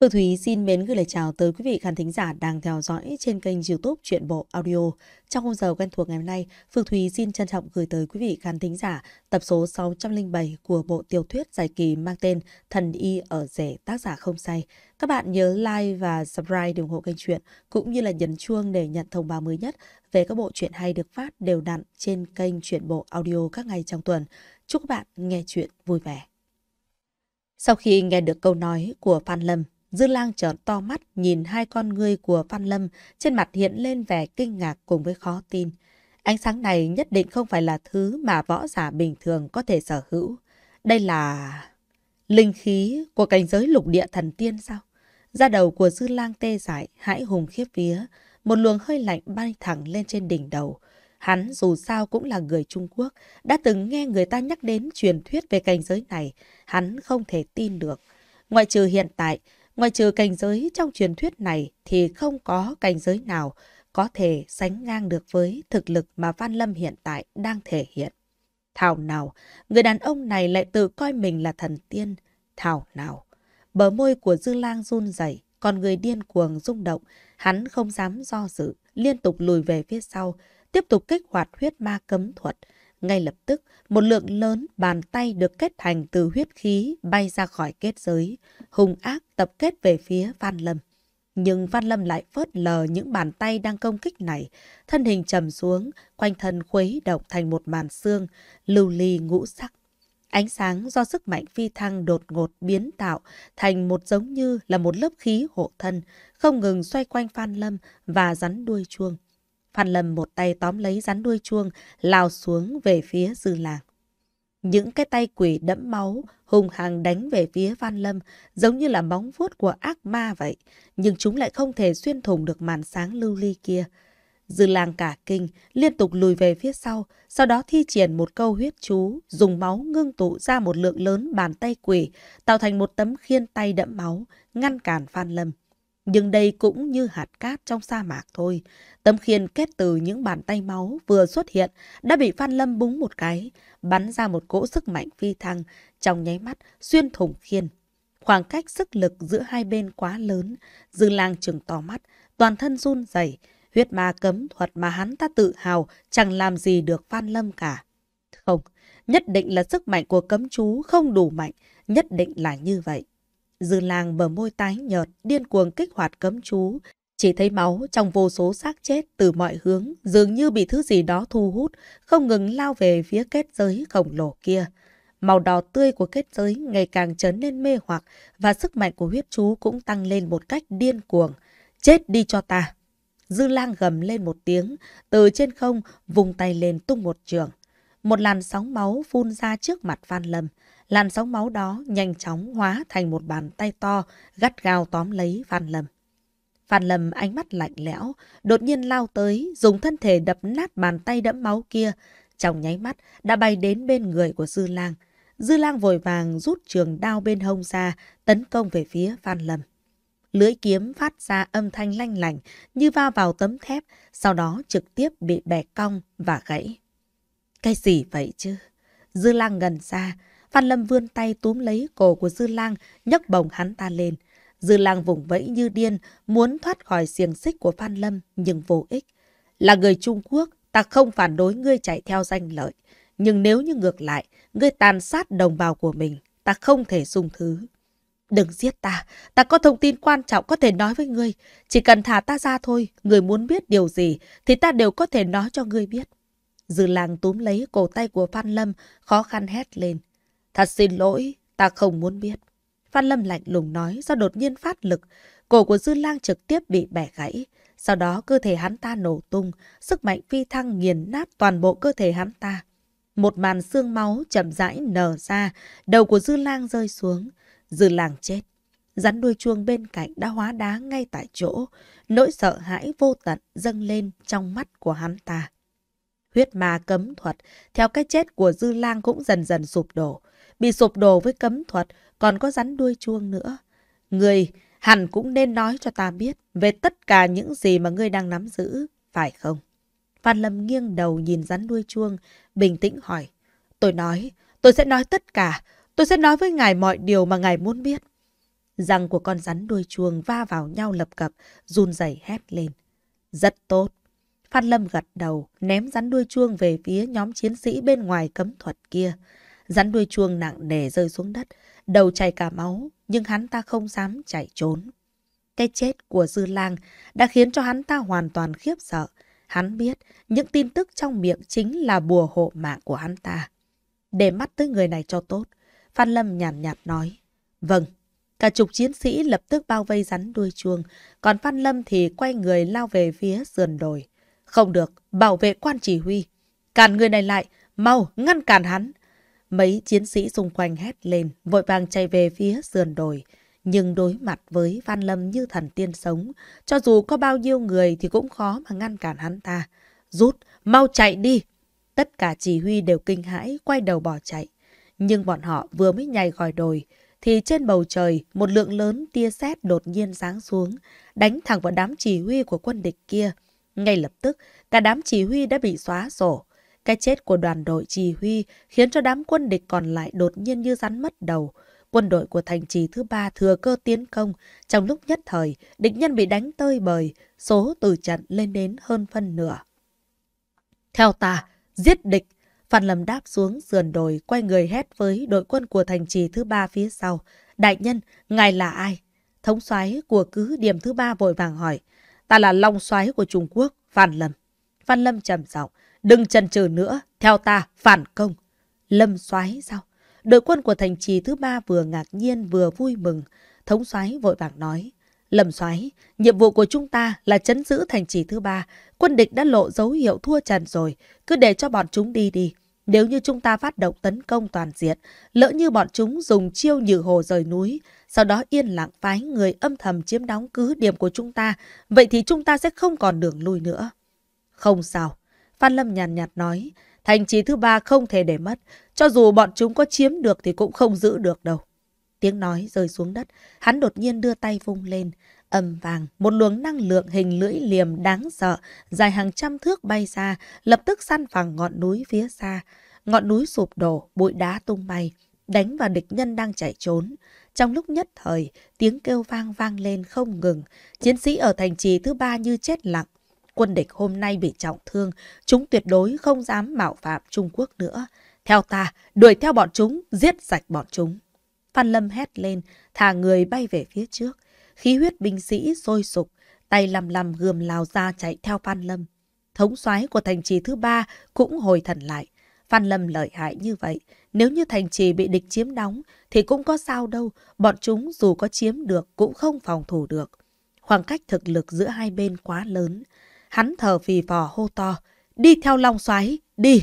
Phương Thúy xin mến gửi lời chào tới quý vị khán thính giả đang theo dõi trên kênh youtube Chuyện Bộ Audio. Trong khung giờ quen thuộc ngày hôm nay, Phương Thúy xin trân trọng gửi tới quý vị khán thính giả tập số 607 của bộ tiểu thuyết dài kỳ mang tên Thần Y ở rể tác giả không say. Các bạn nhớ like và subscribe để ủng hộ kênh truyện cũng như là nhấn chuông để nhận thông báo mới nhất về các bộ truyện hay được phát đều đặn trên kênh Chuyện Bộ Audio các ngày trong tuần. Chúc các bạn nghe chuyện vui vẻ. Sau khi nghe được câu nói của Phan Lâm, Dư lang trợn to mắt nhìn hai con ngươi của Văn Lâm, trên mặt hiện lên vẻ kinh ngạc cùng với khó tin. Ánh sáng này nhất định không phải là thứ mà võ giả bình thường có thể sở hữu. Đây là... Linh khí của cảnh giới lục địa thần tiên sao? Da đầu của dư lang tê dại, hãi hùng khiếp vía. Một luồng hơi lạnh bay thẳng lên trên đỉnh đầu. Hắn dù sao cũng là người Trung Quốc, đã từng nghe người ta nhắc đến truyền thuyết về cảnh giới này. Hắn không thể tin được. Ngoại trừ hiện tại, Ngoài trừ cảnh giới trong truyền thuyết này thì không có cảnh giới nào có thể sánh ngang được với thực lực mà Văn Lâm hiện tại đang thể hiện. Thảo nào, người đàn ông này lại tự coi mình là thần tiên. Thảo nào, bờ môi của dương Lang run rẩy, còn người điên cuồng rung động, hắn không dám do dự, liên tục lùi về phía sau, tiếp tục kích hoạt huyết ma cấm thuật, ngay lập tức, một lượng lớn bàn tay được kết thành từ huyết khí bay ra khỏi kết giới, hung ác tập kết về phía Phan Lâm. Nhưng Phan Lâm lại phớt lờ những bàn tay đang công kích này, thân hình trầm xuống, quanh thân khuấy động thành một màn xương, lưu ly ngũ sắc. Ánh sáng do sức mạnh phi thăng đột ngột biến tạo thành một giống như là một lớp khí hộ thân, không ngừng xoay quanh Phan Lâm và rắn đuôi chuông. Phan Lâm một tay tóm lấy rắn đuôi chuông, lao xuống về phía dư làng. Những cái tay quỷ đẫm máu hùng hằng đánh về phía Phan Lâm giống như là móng vuốt của ác ma vậy, nhưng chúng lại không thể xuyên thủng được màn sáng lưu ly kia. Dư làng cả kinh, liên tục lùi về phía sau, sau đó thi triển một câu huyết chú, dùng máu ngưng tụ ra một lượng lớn bàn tay quỷ, tạo thành một tấm khiên tay đẫm máu, ngăn cản Phan Lâm. Nhưng đây cũng như hạt cát trong sa mạc thôi. Tấm khiên kết từ những bàn tay máu vừa xuất hiện đã bị Phan Lâm búng một cái, bắn ra một cỗ sức mạnh phi thăng, trong nháy mắt xuyên thủng khiên. Khoảng cách sức lực giữa hai bên quá lớn, dư lang trừng to mắt, toàn thân run rẩy huyết ma cấm thuật mà hắn ta tự hào chẳng làm gì được Phan Lâm cả. Không, nhất định là sức mạnh của cấm chú không đủ mạnh, nhất định là như vậy. Dư làng bờ môi tái nhợt, điên cuồng kích hoạt cấm chú. Chỉ thấy máu trong vô số xác chết từ mọi hướng, dường như bị thứ gì đó thu hút, không ngừng lao về phía kết giới khổng lồ kia. Màu đỏ tươi của kết giới ngày càng trở nên mê hoặc và sức mạnh của huyết chú cũng tăng lên một cách điên cuồng. Chết đi cho ta! Dư lang gầm lên một tiếng, từ trên không vùng tay lên tung một trường. Một làn sóng máu phun ra trước mặt Phan Lâm. Làn sóng máu đó nhanh chóng hóa thành một bàn tay to, gắt gao tóm lấy Phan Lâm. Phan Lâm ánh mắt lạnh lẽo, đột nhiên lao tới, dùng thân thể đập nát bàn tay đẫm máu kia. Trong nháy mắt, đã bay đến bên người của Dư Lang. Dư Lang vội vàng rút trường đao bên hông ra, tấn công về phía Phan Lâm. Lưỡi kiếm phát ra âm thanh lanh lảnh như va vào tấm thép, sau đó trực tiếp bị bẻ cong và gãy. Cái gì vậy chứ? Dư Lang gần xa. Phan Lâm vươn tay túm lấy cổ của Dư Lang, nhấc bổng hắn ta lên. Dư Lang vùng vẫy như điên, muốn thoát khỏi xiềng xích của Phan Lâm, nhưng vô ích. Là người Trung Quốc, ta không phản đối ngươi chạy theo danh lợi. Nhưng nếu như ngược lại, ngươi tàn sát đồng bào của mình, ta không thể dung thứ. Đừng giết ta, ta có thông tin quan trọng có thể nói với ngươi. Chỉ cần thả ta ra thôi, ngươi muốn biết điều gì thì ta đều có thể nói cho ngươi biết. Dư Lang túm lấy cổ tay của Phan Lâm, khó khăn hét lên. Thật xin lỗi, ta không muốn biết. Phan Lâm lạnh lùng nói do đột nhiên phát lực. Cổ của Dư Lang trực tiếp bị bẻ gãy. Sau đó cơ thể hắn ta nổ tung, sức mạnh phi thăng nghiền nát toàn bộ cơ thể hắn ta. Một màn xương máu chậm rãi nở ra, đầu của Dư Lang rơi xuống. Dư Lang chết. Rắn đuôi chuông bên cạnh đã hóa đá ngay tại chỗ. Nỗi sợ hãi vô tận dâng lên trong mắt của hắn ta. Huyết ma cấm thuật, theo cái chết của Dư Lang cũng dần dần sụp đổ bị sụp đổ với cấm thuật, còn có rắn đuôi chuông nữa. Người hẳn cũng nên nói cho ta biết về tất cả những gì mà ngươi đang nắm giữ, phải không? Phan Lâm nghiêng đầu nhìn rắn đuôi chuông, bình tĩnh hỏi. Tôi nói, tôi sẽ nói tất cả, tôi sẽ nói với ngài mọi điều mà ngài muốn biết. Răng của con rắn đuôi chuông va vào nhau lập cập, run rẩy hét lên. Rất tốt. Phan Lâm gật đầu, ném rắn đuôi chuông về phía nhóm chiến sĩ bên ngoài cấm thuật kia. Rắn đuôi chuông nặng nề rơi xuống đất, đầu chảy cả máu, nhưng hắn ta không dám chạy trốn. Cái chết của Dư Lang đã khiến cho hắn ta hoàn toàn khiếp sợ. Hắn biết những tin tức trong miệng chính là bùa hộ mạng của hắn ta. Để mắt tới người này cho tốt, Phan Lâm nhàn nhạt, nhạt nói. Vâng, cả chục chiến sĩ lập tức bao vây rắn đuôi chuông, còn Phan Lâm thì quay người lao về phía sườn đồi. Không được, bảo vệ quan chỉ huy. càn người này lại, mau, ngăn cản hắn. Mấy chiến sĩ xung quanh hét lên, vội vàng chạy về phía sườn đồi. Nhưng đối mặt với Phan Lâm như thần tiên sống, cho dù có bao nhiêu người thì cũng khó mà ngăn cản hắn ta. Rút, mau chạy đi! Tất cả chỉ huy đều kinh hãi, quay đầu bỏ chạy. Nhưng bọn họ vừa mới nhảy khỏi đồi, thì trên bầu trời một lượng lớn tia sét đột nhiên sáng xuống, đánh thẳng vào đám chỉ huy của quân địch kia. Ngay lập tức, cả đám chỉ huy đã bị xóa sổ. Cái chết của đoàn đội chỉ huy khiến cho đám quân địch còn lại đột nhiên như rắn mất đầu. Quân đội của thành trì thứ ba thừa cơ tiến công. Trong lúc nhất thời, địch nhân bị đánh tơi bời, số từ trận lên đến hơn phân nửa. Theo ta, giết địch! Phan Lâm đáp xuống sườn đồi, quay người hét với đội quân của thành trì thứ ba phía sau. Đại nhân, ngài là ai? Thống soái của cứ điểm thứ ba vội vàng hỏi. Ta là Long soái của Trung Quốc, Phan Lâm. Phan Lâm trầm giọng, Đừng chần chừ nữa, theo ta, phản công. Lâm soái sao? Đội quân của thành trì thứ ba vừa ngạc nhiên vừa vui mừng. Thống soái vội vàng nói. Lâm soái, nhiệm vụ của chúng ta là chấn giữ thành trì thứ ba. Quân địch đã lộ dấu hiệu thua trận rồi, cứ để cho bọn chúng đi đi. Nếu như chúng ta phát động tấn công toàn diện, lỡ như bọn chúng dùng chiêu như hồ rời núi, sau đó yên lặng phái người âm thầm chiếm đóng cứ điểm của chúng ta, vậy thì chúng ta sẽ không còn đường lui nữa. Không sao, Phan Lâm nhàn nhạt, nói, thành trì thứ ba không thể để mất, cho dù bọn chúng có chiếm được thì cũng không giữ được đâu. Tiếng nói rơi xuống đất, hắn đột nhiên đưa tay vung lên, ầm vàng, một luồng năng lượng hình lưỡi liềm đáng sợ, dài hàng trăm thước bay ra, lập tức săn phẳng ngọn núi phía xa. Ngọn núi sụp đổ, bụi đá tung bay, đánh vào địch nhân đang chạy trốn. Trong lúc nhất thời, tiếng kêu vang vang lên không ngừng, chiến sĩ ở thành trì thứ ba như chết lặng, quân địch hôm nay bị trọng thương, chúng tuyệt đối không dám mạo phạm Trung Quốc nữa. Theo ta, đuổi theo bọn chúng, giết sạch bọn chúng. Phan Lâm hét lên, thả người bay về phía trước. Khí huyết binh sĩ sôi sục, tay lầm lầm gườm lao ra chạy theo Phan Lâm. Thống soái của thành trì thứ ba cũng hồi thần lại. Phan Lâm lợi hại như vậy, nếu như thành trì bị địch chiếm đóng thì cũng có sao đâu, bọn chúng dù có chiếm được cũng không phòng thủ được. Khoảng cách thực lực giữa hai bên quá lớn, Hắn thở phì phò hô to, đi theo long xoáy, đi,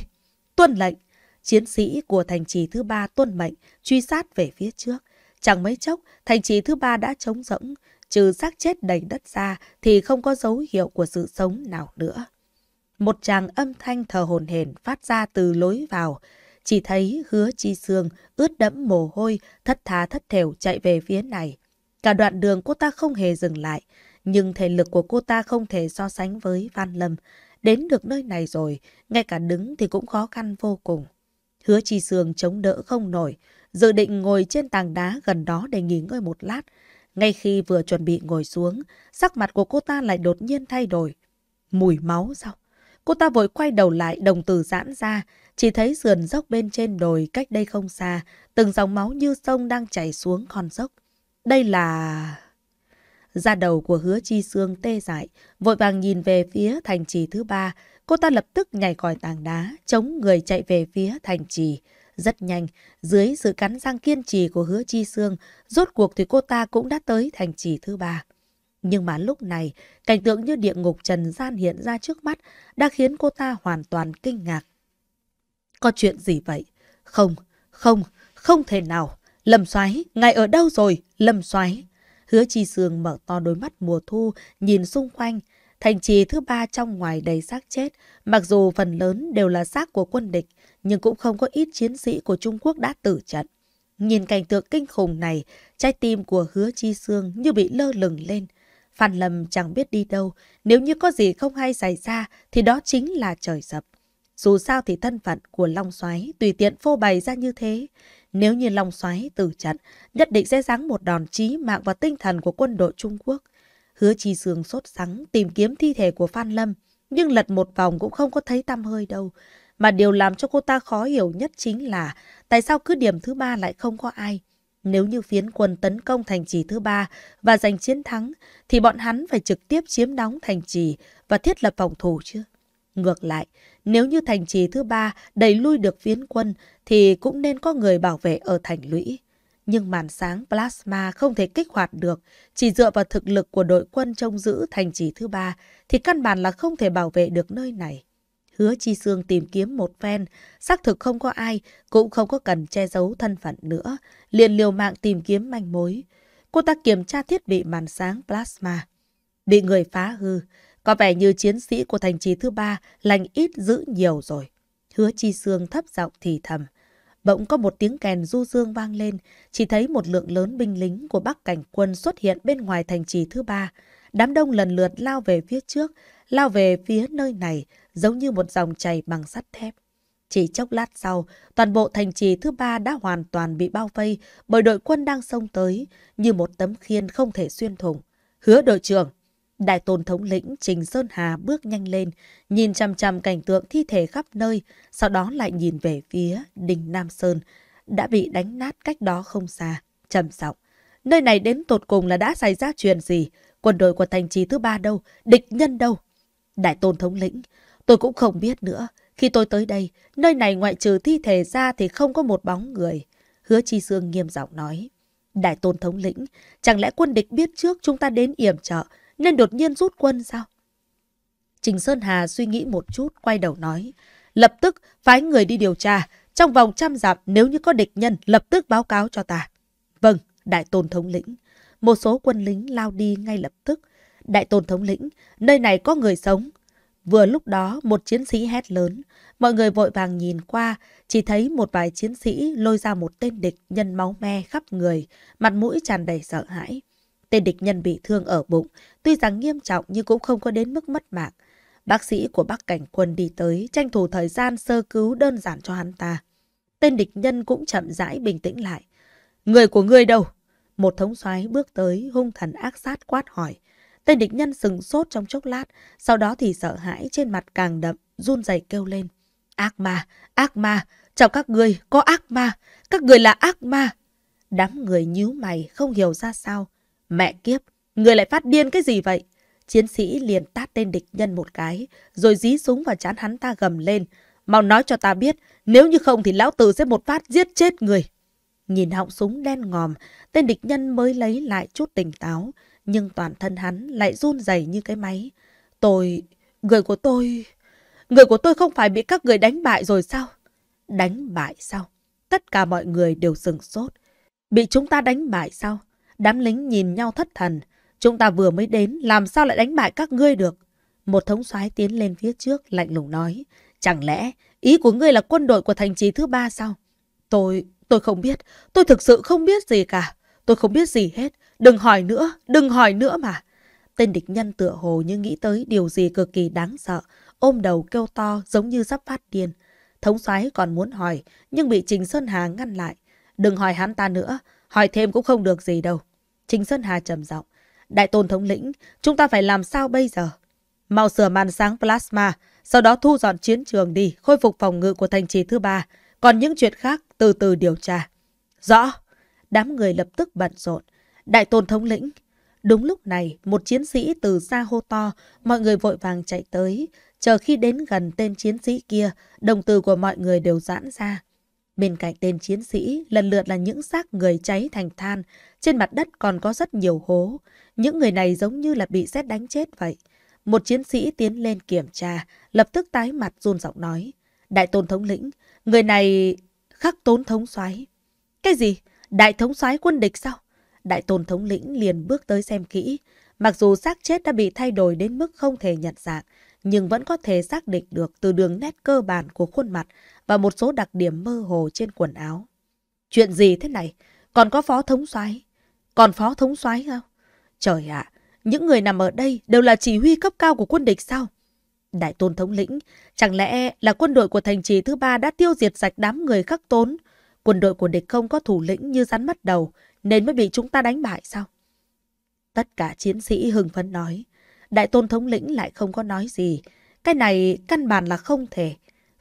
tuân lệnh. Chiến sĩ của thành trì thứ ba tuân mệnh, truy sát về phía trước. Chẳng mấy chốc, thành trì thứ ba đã trống rỗng, trừ xác chết đầy đất ra thì không có dấu hiệu của sự sống nào nữa. Một chàng âm thanh thở hồn hển phát ra từ lối vào, chỉ thấy hứa chi xương ướt đẫm mồ hôi, thất thà thất thểu chạy về phía này. Cả đoạn đường cô ta không hề dừng lại, nhưng thể lực của cô ta không thể so sánh với Văn Lâm. Đến được nơi này rồi, ngay cả đứng thì cũng khó khăn vô cùng. Hứa Chi Sương chống đỡ không nổi, dự định ngồi trên tảng đá gần đó để nghỉ ngơi một lát. Ngay khi vừa chuẩn bị ngồi xuống, sắc mặt của cô ta lại đột nhiên thay đổi. Mùi máu sao? Cô ta vội quay đầu lại đồng tử giãn ra, chỉ thấy sườn dốc bên trên đồi cách đây không xa, từng dòng máu như sông đang chảy xuống con dốc. Đây là... Da đầu của hứa chi xương tê dại, vội vàng nhìn về phía thành trì thứ ba. Cô ta lập tức nhảy khỏi tảng đá, chống người chạy về phía thành trì. Rất nhanh, dưới sự cắn răng kiên trì của hứa chi xương, rốt cuộc thì cô ta cũng đã tới thành trì thứ ba. Nhưng mà lúc này, cảnh tượng như địa ngục trần gian hiện ra trước mắt đã khiến cô ta hoàn toàn kinh ngạc. Có chuyện gì vậy? Không, không, không thể nào. Lâm xoáy, ngài ở đâu rồi? Lâm xoáy, Hứa Chi Dương mở to đôi mắt mùa thu, nhìn xung quanh. Thành trì thứ ba trong ngoài đầy xác chết, mặc dù phần lớn đều là xác của quân địch, nhưng cũng không có ít chiến sĩ của Trung Quốc đã tử trận. Nhìn cảnh tượng kinh khủng này, trái tim của hứa chi xương như bị lơ lửng lên. Phan Lâm chẳng biết đi đâu, nếu như có gì không hay xảy ra thì đó chính là trời sập. Dù sao thì thân phận của Long Soái tùy tiện phô bày ra như thế, nếu như Long Xoáy tử trận, nhất định sẽ giáng một đòn chí mạng vào tinh thần của quân đội Trung Quốc. Hứa Chi Dương sốt sắng tìm kiếm thi thể của Phan Lâm, nhưng lật một vòng cũng không có thấy tăm hơi đâu. Mà điều làm cho cô ta khó hiểu nhất chính là tại sao cứ điểm thứ ba lại không có ai. Nếu như phiến quân tấn công thành trì thứ ba và giành chiến thắng, thì bọn hắn phải trực tiếp chiếm đóng thành trì và thiết lập phòng thủ chứ. Ngược lại, nếu như thành trì thứ ba đẩy lui được phiến quân, thì cũng nên có người bảo vệ ở thành lũy. Nhưng màn sáng plasma không thể kích hoạt được, chỉ dựa vào thực lực của đội quân trông giữ thành trì thứ ba thì căn bản là không thể bảo vệ được nơi này. Hứa Chi Sương tìm kiếm một phen, xác thực không có ai, cũng không có cần che giấu thân phận nữa, liền liều mạng tìm kiếm manh mối. Cô ta kiểm tra thiết bị màn sáng plasma. Bị người phá hư, có vẻ như chiến sĩ của thành trì thứ ba lành ít giữ nhiều rồi. Hứa Chi Sương thấp giọng thì thầm bỗng có một tiếng kèn du dương vang lên, chỉ thấy một lượng lớn binh lính của Bắc Cảnh quân xuất hiện bên ngoài thành trì thứ ba. Đám đông lần lượt lao về phía trước, lao về phía nơi này, giống như một dòng chảy bằng sắt thép. Chỉ chốc lát sau, toàn bộ thành trì thứ ba đã hoàn toàn bị bao vây bởi đội quân đang xông tới, như một tấm khiên không thể xuyên thủng. Hứa đội trưởng, Đại tôn thống lĩnh Trình Sơn Hà bước nhanh lên, nhìn chăm chăm cảnh tượng thi thể khắp nơi, sau đó lại nhìn về phía đình Nam Sơn, đã bị đánh nát cách đó không xa, trầm giọng Nơi này đến tột cùng là đã xảy ra chuyện gì? Quân đội của thành trì thứ ba đâu? Địch nhân đâu? Đại tôn thống lĩnh, tôi cũng không biết nữa. Khi tôi tới đây, nơi này ngoại trừ thi thể ra thì không có một bóng người. Hứa Chi Sương nghiêm giọng nói. Đại tôn thống lĩnh, chẳng lẽ quân địch biết trước chúng ta đến yểm trợ, nên đột nhiên rút quân sao? Trình Sơn Hà suy nghĩ một chút, quay đầu nói. Lập tức phái người đi điều tra, trong vòng trăm dặm nếu như có địch nhân lập tức báo cáo cho ta. Vâng, đại tôn thống lĩnh. Một số quân lính lao đi ngay lập tức. Đại tôn thống lĩnh, nơi này có người sống. Vừa lúc đó một chiến sĩ hét lớn, mọi người vội vàng nhìn qua, chỉ thấy một vài chiến sĩ lôi ra một tên địch nhân máu me khắp người, mặt mũi tràn đầy sợ hãi. Tên địch nhân bị thương ở bụng, tuy rằng nghiêm trọng nhưng cũng không có đến mức mất mạng. Bác sĩ của Bắc cảnh quân đi tới, tranh thủ thời gian sơ cứu đơn giản cho hắn ta. Tên địch nhân cũng chậm rãi bình tĩnh lại. Người của người đâu? Một thống soái bước tới, hung thần ác sát quát hỏi. Tên địch nhân sừng sốt trong chốc lát, sau đó thì sợ hãi trên mặt càng đậm, run rẩy kêu lên. Ác ma, ác ma, chào các người, có ác ma, các người là ác ma. Đám người nhíu mày, không hiểu ra sao. Mẹ kiếp, người lại phát điên cái gì vậy? Chiến sĩ liền tát tên địch nhân một cái, rồi dí súng vào chán hắn ta gầm lên. Mau nói cho ta biết, nếu như không thì lão tử sẽ một phát giết chết người. Nhìn họng súng đen ngòm, tên địch nhân mới lấy lại chút tỉnh táo, nhưng toàn thân hắn lại run rẩy như cái máy. Tôi... người của tôi... Người của tôi không phải bị các người đánh bại rồi sao? Đánh bại sao? Tất cả mọi người đều sừng sốt. Bị chúng ta đánh bại sao? Đám lính nhìn nhau thất thần. Chúng ta vừa mới đến, làm sao lại đánh bại các ngươi được? Một thống soái tiến lên phía trước, lạnh lùng nói. Chẳng lẽ ý của ngươi là quân đội của thành trì thứ ba sao? Tôi, tôi không biết. Tôi thực sự không biết gì cả. Tôi không biết gì hết. Đừng hỏi nữa, đừng hỏi nữa mà. Tên địch nhân tựa hồ như nghĩ tới điều gì cực kỳ đáng sợ. Ôm đầu kêu to giống như sắp phát điên. Thống soái còn muốn hỏi, nhưng bị Trình Sơn Hà ngăn lại. Đừng hỏi hắn ta nữa, Hỏi thêm cũng không được gì đâu. Trình Sơn Hà trầm giọng. Đại tôn thống lĩnh, chúng ta phải làm sao bây giờ? Mau sửa màn sáng plasma, sau đó thu dọn chiến trường đi, khôi phục phòng ngự của thành trì thứ ba. Còn những chuyện khác, từ từ điều tra. Rõ. Đám người lập tức bận rộn. Đại tôn thống lĩnh. Đúng lúc này, một chiến sĩ từ xa hô to, mọi người vội vàng chạy tới. Chờ khi đến gần tên chiến sĩ kia, đồng từ của mọi người đều giãn ra. Bên cạnh tên chiến sĩ, lần lượt là những xác người cháy thành than. Trên mặt đất còn có rất nhiều hố. Những người này giống như là bị xét đánh chết vậy. Một chiến sĩ tiến lên kiểm tra, lập tức tái mặt run giọng nói. Đại tôn thống lĩnh, người này khắc tốn thống soái Cái gì? Đại thống soái quân địch sao? Đại tôn thống lĩnh liền bước tới xem kỹ. Mặc dù xác chết đã bị thay đổi đến mức không thể nhận dạng, nhưng vẫn có thể xác định được từ đường nét cơ bản của khuôn mặt và một số đặc điểm mơ hồ trên quần áo. Chuyện gì thế này? Còn có phó thống soái Còn phó thống soái không? Trời ạ, những người nằm ở đây đều là chỉ huy cấp cao của quân địch sao? Đại tôn thống lĩnh, chẳng lẽ là quân đội của thành trì thứ ba đã tiêu diệt sạch đám người khắc tốn? Quân đội của địch không có thủ lĩnh như rắn mất đầu, nên mới bị chúng ta đánh bại sao? Tất cả chiến sĩ hưng phấn nói. Đại tôn thống lĩnh lại không có nói gì. Cái này căn bản là không thể.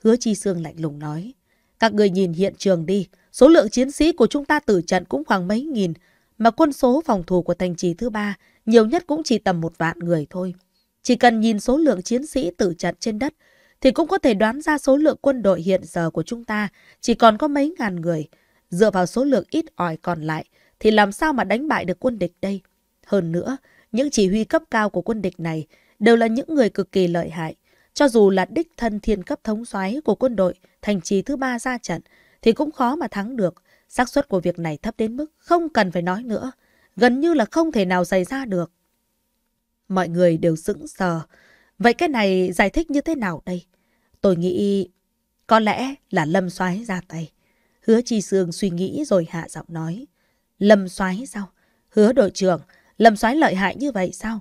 Hứa Chi Sương lạnh lùng nói. Các người nhìn hiện trường đi, số lượng chiến sĩ của chúng ta tử trận cũng khoảng mấy nghìn, mà quân số phòng thủ của thành trì thứ ba nhiều nhất cũng chỉ tầm một vạn người thôi. Chỉ cần nhìn số lượng chiến sĩ tử trận trên đất, thì cũng có thể đoán ra số lượng quân đội hiện giờ của chúng ta chỉ còn có mấy ngàn người. Dựa vào số lượng ít ỏi còn lại, thì làm sao mà đánh bại được quân địch đây? Hơn nữa, những chỉ huy cấp cao của quân địch này đều là những người cực kỳ lợi hại, cho dù là đích thân thiên cấp thống soái của quân đội thành trì thứ ba ra trận, thì cũng khó mà thắng được. xác suất của việc này thấp đến mức không cần phải nói nữa, gần như là không thể nào xảy ra được. Mọi người đều sững sờ. Vậy cái này giải thích như thế nào đây? Tôi nghĩ có lẽ là Lâm Soái ra tay. Hứa Chi Sương suy nghĩ rồi hạ giọng nói. Lâm Soái sao? Hứa đội trưởng, Lâm Soái lợi hại như vậy sao?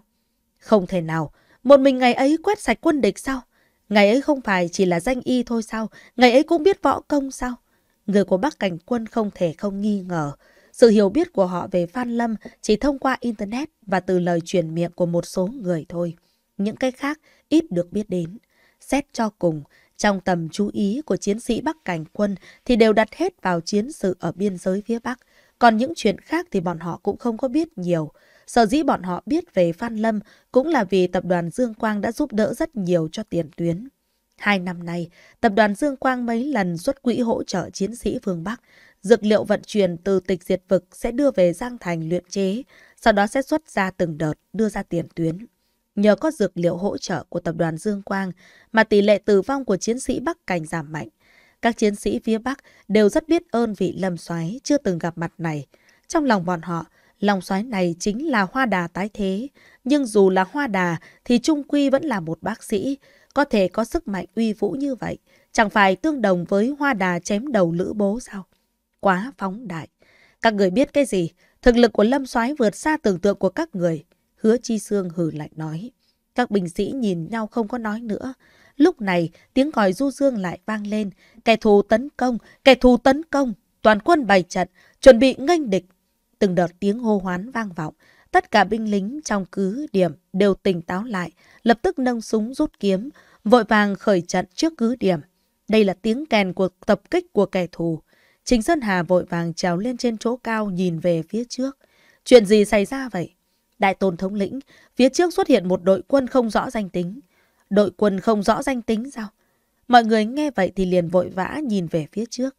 Không thể nào, một mình ngày ấy quét sạch quân địch sao? Ngày ấy không phải chỉ là danh y thôi sao? Ngày ấy cũng biết võ công sao? Người của Bắc Cảnh quân không thể không nghi ngờ. Sự hiểu biết của họ về Phan Lâm chỉ thông qua Internet và từ lời truyền miệng của một số người thôi. Những cái khác ít được biết đến. Xét cho cùng, trong tầm chú ý của chiến sĩ Bắc Cảnh quân thì đều đặt hết vào chiến sự ở biên giới phía Bắc. Còn những chuyện khác thì bọn họ cũng không có biết nhiều. Sở dĩ bọn họ biết về Phan Lâm cũng là vì tập đoàn Dương Quang đã giúp đỡ rất nhiều cho tiền tuyến. Hai năm nay, tập đoàn Dương Quang mấy lần xuất quỹ hỗ trợ chiến sĩ phương Bắc. Dược liệu vận chuyển từ tịch diệt vực sẽ đưa về Giang Thành luyện chế, sau đó sẽ xuất ra từng đợt đưa ra tiền tuyến. Nhờ có dược liệu hỗ trợ của tập đoàn Dương Quang mà tỷ lệ tử vong của chiến sĩ Bắc Cảnh giảm mạnh. Các chiến sĩ phía Bắc đều rất biết ơn vị lâm xoáy chưa từng gặp mặt này. Trong lòng bọn họ, Lòng xoái này chính là hoa đà tái thế, nhưng dù là hoa đà thì Trung Quy vẫn là một bác sĩ, có thể có sức mạnh uy vũ như vậy, chẳng phải tương đồng với hoa đà chém đầu lữ bố sao? Quá phóng đại. Các người biết cái gì? Thực lực của Lâm Soái vượt xa tưởng tượng của các người. Hứa Chi Sương hừ lạnh nói. Các binh sĩ nhìn nhau không có nói nữa. Lúc này, tiếng gọi du dương lại vang lên. Kẻ thù tấn công, kẻ thù tấn công. Toàn quân bày trận, chuẩn bị nghênh địch. Từng đợt tiếng hô hoán vang vọng, tất cả binh lính trong cứ điểm đều tỉnh táo lại, lập tức nâng súng rút kiếm, vội vàng khởi trận trước cứ điểm. Đây là tiếng kèn của tập kích của kẻ thù. Trình Sơn Hà vội vàng trèo lên trên chỗ cao nhìn về phía trước. Chuyện gì xảy ra vậy? Đại tôn thống lĩnh, phía trước xuất hiện một đội quân không rõ danh tính. Đội quân không rõ danh tính sao? Mọi người nghe vậy thì liền vội vã nhìn về phía trước.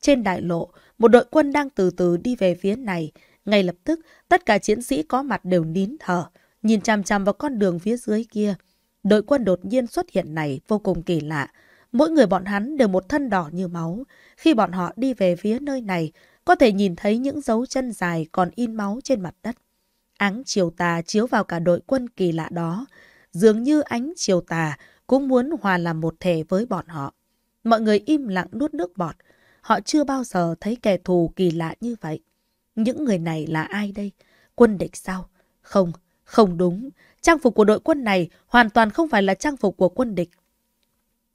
Trên đại lộ, một đội quân đang từ từ đi về phía này. Ngay lập tức, tất cả chiến sĩ có mặt đều nín thở, nhìn chằm chằm vào con đường phía dưới kia. Đội quân đột nhiên xuất hiện này vô cùng kỳ lạ. Mỗi người bọn hắn đều một thân đỏ như máu. Khi bọn họ đi về phía nơi này, có thể nhìn thấy những dấu chân dài còn in máu trên mặt đất. Áng chiều tà chiếu vào cả đội quân kỳ lạ đó. Dường như ánh chiều tà cũng muốn hòa làm một thể với bọn họ. Mọi người im lặng nuốt nước bọt. Họ chưa bao giờ thấy kẻ thù kỳ lạ như vậy. Những người này là ai đây? Quân địch sao? Không, không đúng. Trang phục của đội quân này hoàn toàn không phải là trang phục của quân địch.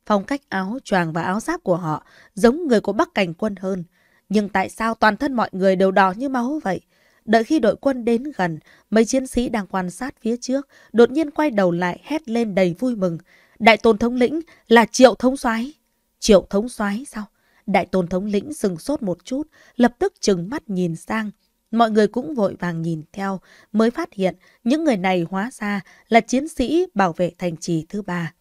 Phong cách áo, choàng và áo giáp của họ giống người của Bắc Cảnh quân hơn. Nhưng tại sao toàn thân mọi người đều đỏ như máu vậy? Đợi khi đội quân đến gần, mấy chiến sĩ đang quan sát phía trước, đột nhiên quay đầu lại hét lên đầy vui mừng. Đại tôn thống lĩnh là triệu thống soái Triệu thống soái sao? Đại tôn thống lĩnh sừng sốt một chút, lập tức trừng mắt nhìn sang. Mọi người cũng vội vàng nhìn theo, mới phát hiện những người này hóa ra là chiến sĩ bảo vệ thành trì thứ ba.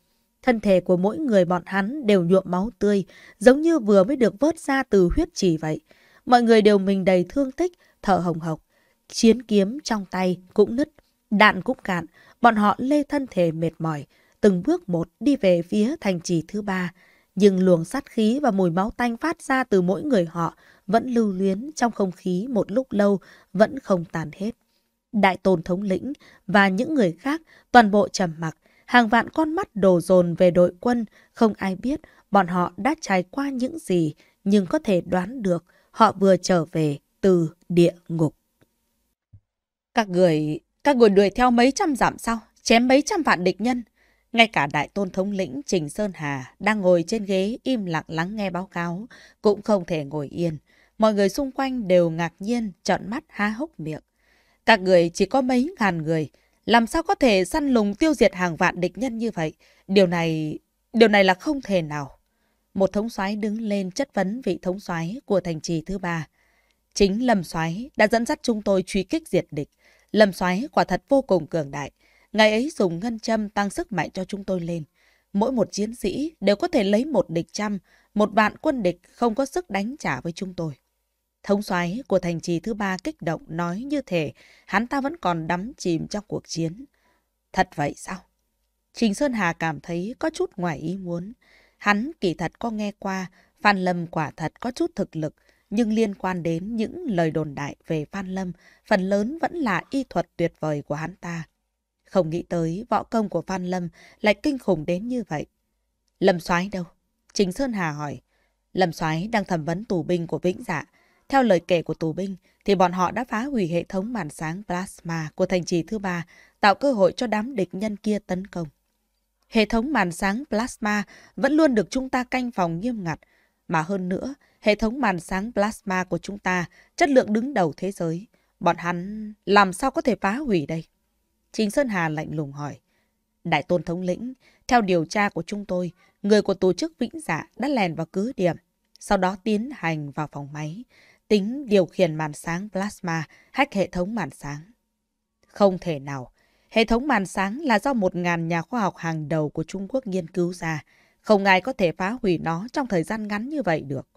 Thân thể của mỗi người bọn hắn đều nhuộm máu tươi, giống như vừa mới được vớt ra từ huyết trì vậy. Mọi người đều mình đầy thương tích, thở hồng hộc. Chiến kiếm trong tay cũng nứt, đạn cũng cạn, bọn họ lê thân thể mệt mỏi, từng bước một đi về phía thành trì thứ ba nhưng luồng sát khí và mùi máu tanh phát ra từ mỗi người họ vẫn lưu luyến trong không khí một lúc lâu, vẫn không tàn hết. Đại tôn thống lĩnh và những người khác toàn bộ trầm mặc, hàng vạn con mắt đổ dồn về đội quân, không ai biết bọn họ đã trải qua những gì, nhưng có thể đoán được họ vừa trở về từ địa ngục. Các người, các người đuổi theo mấy trăm dặm sao, chém mấy trăm vạn địch nhân, ngay cả đại tôn thống lĩnh Trình Sơn Hà đang ngồi trên ghế im lặng lắng nghe báo cáo, cũng không thể ngồi yên. Mọi người xung quanh đều ngạc nhiên, trợn mắt há hốc miệng. Các người chỉ có mấy ngàn người, làm sao có thể săn lùng tiêu diệt hàng vạn địch nhân như vậy? Điều này... điều này là không thể nào. Một thống soái đứng lên chất vấn vị thống soái của thành trì thứ ba. Chính Lâm soái đã dẫn dắt chúng tôi truy kích diệt địch. Lâm soái quả thật vô cùng cường đại. Ngày ấy dùng ngân châm tăng sức mạnh cho chúng tôi lên. Mỗi một chiến sĩ đều có thể lấy một địch trăm, một vạn quân địch không có sức đánh trả với chúng tôi. Thống soái của thành trì thứ ba kích động nói như thể hắn ta vẫn còn đắm chìm trong cuộc chiến. Thật vậy sao? Trình Sơn Hà cảm thấy có chút ngoài ý muốn. Hắn kỳ thật có nghe qua, Phan Lâm quả thật có chút thực lực, nhưng liên quan đến những lời đồn đại về Phan Lâm, phần lớn vẫn là y thuật tuyệt vời của hắn ta. Không nghĩ tới võ công của Phan Lâm lại kinh khủng đến như vậy. Lâm Soái đâu? Trình Sơn Hà hỏi. Lâm Soái đang thẩm vấn tù binh của Vĩnh Dạ. Theo lời kể của tù binh, thì bọn họ đã phá hủy hệ thống màn sáng plasma của thành trì thứ ba, tạo cơ hội cho đám địch nhân kia tấn công. Hệ thống màn sáng plasma vẫn luôn được chúng ta canh phòng nghiêm ngặt, mà hơn nữa, hệ thống màn sáng plasma của chúng ta chất lượng đứng đầu thế giới. Bọn hắn làm sao có thể phá hủy đây? Trình Sơn Hà lạnh lùng hỏi. Đại tôn thống lĩnh, theo điều tra của chúng tôi, người của tổ chức Vĩnh Dạ đã lèn vào cứ điểm, sau đó tiến hành vào phòng máy, tính điều khiển màn sáng plasma, hack hệ thống màn sáng. Không thể nào, hệ thống màn sáng là do một ngàn nhà khoa học hàng đầu của Trung Quốc nghiên cứu ra, không ai có thể phá hủy nó trong thời gian ngắn như vậy được.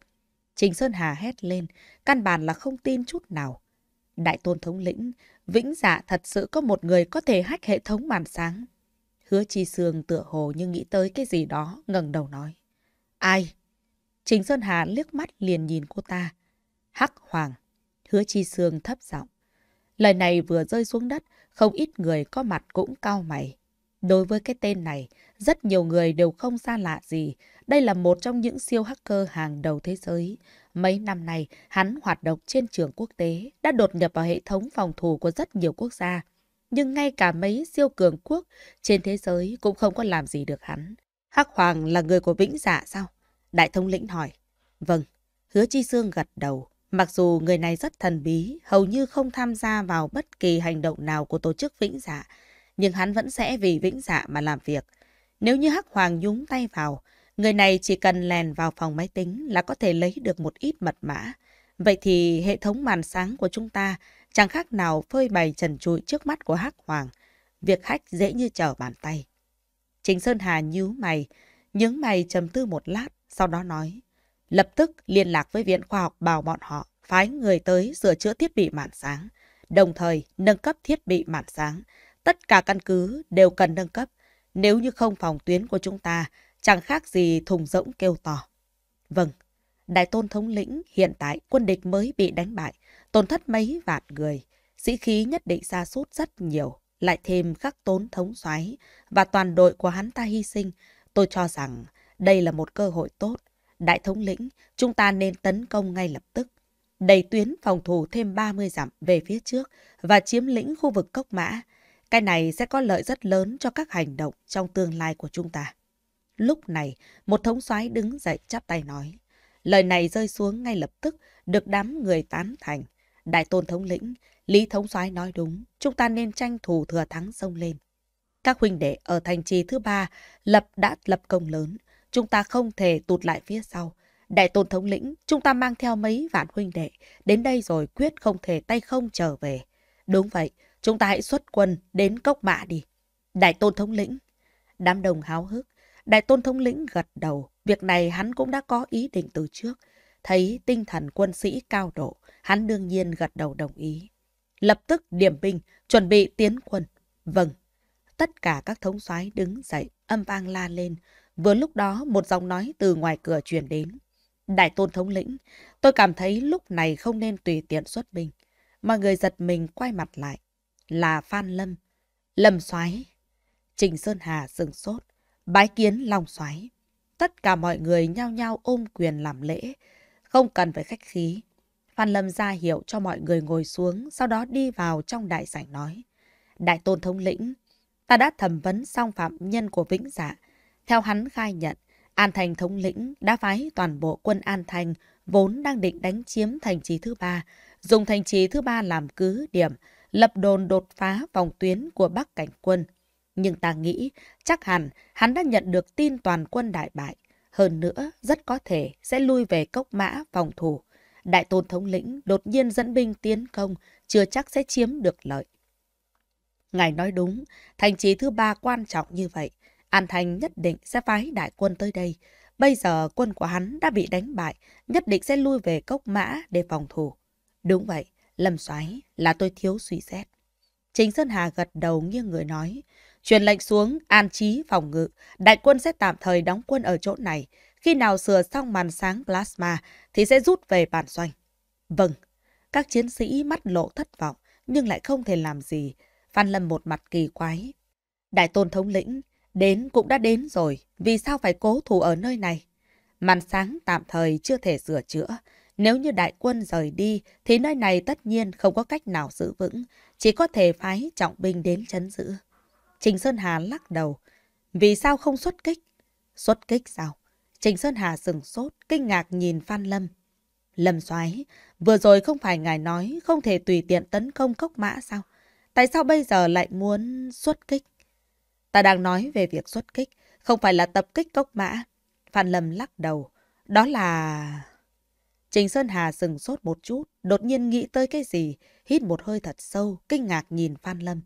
Trình Sơn Hà hét lên, căn bản là không tin chút nào. Đại tôn thống lĩnh, vĩnh dạ thật sự có một người có thể hách hệ thống màn sáng. Hứa Chi Sương tựa hồ như nghĩ tới cái gì đó, ngẩng đầu nói. Ai? Trình Sơn Hà liếc mắt liền nhìn cô ta. Hắc Hoàng. Hứa Chi Sương thấp giọng. Lời này vừa rơi xuống đất, không ít người có mặt cũng cao mày. Đối với cái tên này, rất nhiều người đều không xa lạ gì. Đây là một trong những siêu hacker hàng đầu thế giới. Mấy năm nay, hắn hoạt động trên trường quốc tế, đã đột nhập vào hệ thống phòng thủ của rất nhiều quốc gia. Nhưng ngay cả mấy siêu cường quốc trên thế giới cũng không có làm gì được hắn. Hắc Hoàng là người của Vĩnh Dạ sao? Đại thống lĩnh hỏi. Vâng, hứa Chi Sương gật đầu. Mặc dù người này rất thần bí, hầu như không tham gia vào bất kỳ hành động nào của tổ chức Vĩnh Dạ, nhưng hắn vẫn sẽ vì vĩnh dạ mà làm việc. Nếu như Hắc Hoàng nhúng tay vào, người này chỉ cần lèn vào phòng máy tính là có thể lấy được một ít mật mã. Vậy thì hệ thống màn sáng của chúng ta chẳng khác nào phơi bày trần trụi trước mắt của Hắc Hoàng. Việc hách dễ như trở bàn tay. Trình Sơn Hà nhíu mày, nhướng mày trầm tư một lát, sau đó nói. Lập tức liên lạc với Viện Khoa học bảo bọn họ phái người tới sửa chữa thiết bị màn sáng, đồng thời nâng cấp thiết bị màn sáng, Tất cả căn cứ đều cần nâng cấp. Nếu như không phòng tuyến của chúng ta, chẳng khác gì thùng rỗng kêu to. Vâng, Đại Tôn thống lĩnh hiện tại quân địch mới bị đánh bại, tổn thất mấy vạn người. Sĩ khí nhất định xa sút rất nhiều, lại thêm khắc tốn thống soái và toàn đội của hắn ta hy sinh. Tôi cho rằng đây là một cơ hội tốt. Đại thống lĩnh, chúng ta nên tấn công ngay lập tức. Đẩy tuyến phòng thủ thêm 30 dặm về phía trước và chiếm lĩnh khu vực Cốc Mã. Cái này sẽ có lợi rất lớn cho các hành động trong tương lai của chúng ta. Lúc này, một thống soái đứng dậy chắp tay nói. Lời này rơi xuống ngay lập tức, được đám người tán thành. Đại tôn thống lĩnh, Lý thống soái nói đúng, chúng ta nên tranh thủ thừa thắng sông lên. Các huynh đệ ở thành trì thứ ba lập đã lập công lớn, chúng ta không thể tụt lại phía sau. Đại tôn thống lĩnh, chúng ta mang theo mấy vạn huynh đệ, đến đây rồi quyết không thể tay không trở về. Đúng vậy, Chúng ta hãy xuất quân đến cốc mạ đi. Đại tôn thống lĩnh. Đám đồng háo hức. Đại tôn thống lĩnh gật đầu. Việc này hắn cũng đã có ý định từ trước. Thấy tinh thần quân sĩ cao độ, hắn đương nhiên gật đầu đồng ý. Lập tức điểm binh, chuẩn bị tiến quân. Vâng. Tất cả các thống soái đứng dậy, âm vang la lên. Vừa lúc đó một giọng nói từ ngoài cửa truyền đến. Đại tôn thống lĩnh, tôi cảm thấy lúc này không nên tùy tiện xuất binh. Mọi người giật mình quay mặt lại là Phan Lâm, Lâm Soái. Trình Sơn Hà sừng sốt, bái kiến Long Soái. Tất cả mọi người nhao nhao ôm quyền làm lễ, không cần phải khách khí. Phan Lâm ra hiệu cho mọi người ngồi xuống, sau đó đi vào trong đại sảnh nói. Đại tôn thống lĩnh, ta đã thẩm vấn xong phạm nhân của Vĩnh Dạ. Theo hắn khai nhận, An Thành thống lĩnh đã phái toàn bộ quân An Thành vốn đang định đánh chiếm thành trì thứ ba, dùng thành trì thứ ba làm cứ điểm, lập đồn đột phá vòng tuyến của Bắc Cảnh quân. Nhưng ta nghĩ chắc hẳn hắn đã nhận được tin toàn quân đại bại. Hơn nữa, rất có thể sẽ lui về cốc mã phòng thủ. Đại tôn thống lĩnh đột nhiên dẫn binh tiến công, chưa chắc sẽ chiếm được lợi. Ngài nói đúng, thành trí thứ ba quan trọng như vậy. An Thành nhất định sẽ phái đại quân tới đây. Bây giờ quân của hắn đã bị đánh bại, nhất định sẽ lui về cốc mã để phòng thủ. Đúng vậy, Lâm soái là tôi thiếu suy xét. Trình Sơn Hà gật đầu nghiêng người nói, truyền lệnh xuống an trí phòng ngự, đại quân sẽ tạm thời đóng quân ở chỗ này, khi nào sửa xong màn sáng plasma thì sẽ rút về bản doanh. Vâng, các chiến sĩ mắt lộ thất vọng nhưng lại không thể làm gì, Phan Lâm một mặt kỳ quái. Đại tôn thống lĩnh, đến cũng đã đến rồi, vì sao phải cố thủ ở nơi này? Màn sáng tạm thời chưa thể sửa chữa, nếu như đại quân rời đi, thì nơi này tất nhiên không có cách nào giữ vững, chỉ có thể phái trọng binh đến chấn giữ. Trình Sơn Hà lắc đầu. Vì sao không xuất kích? Xuất kích sao? Trình Sơn Hà sừng sốt, kinh ngạc nhìn Phan Lâm. Lâm xoáy, vừa rồi không phải ngài nói không thể tùy tiện tấn công cốc mã sao? Tại sao bây giờ lại muốn xuất kích? Ta đang nói về việc xuất kích, không phải là tập kích cốc mã. Phan Lâm lắc đầu. Đó là... Trình Sơn Hà dừng sốt một chút, đột nhiên nghĩ tới cái gì, hít một hơi thật sâu, kinh ngạc nhìn Phan Lâm.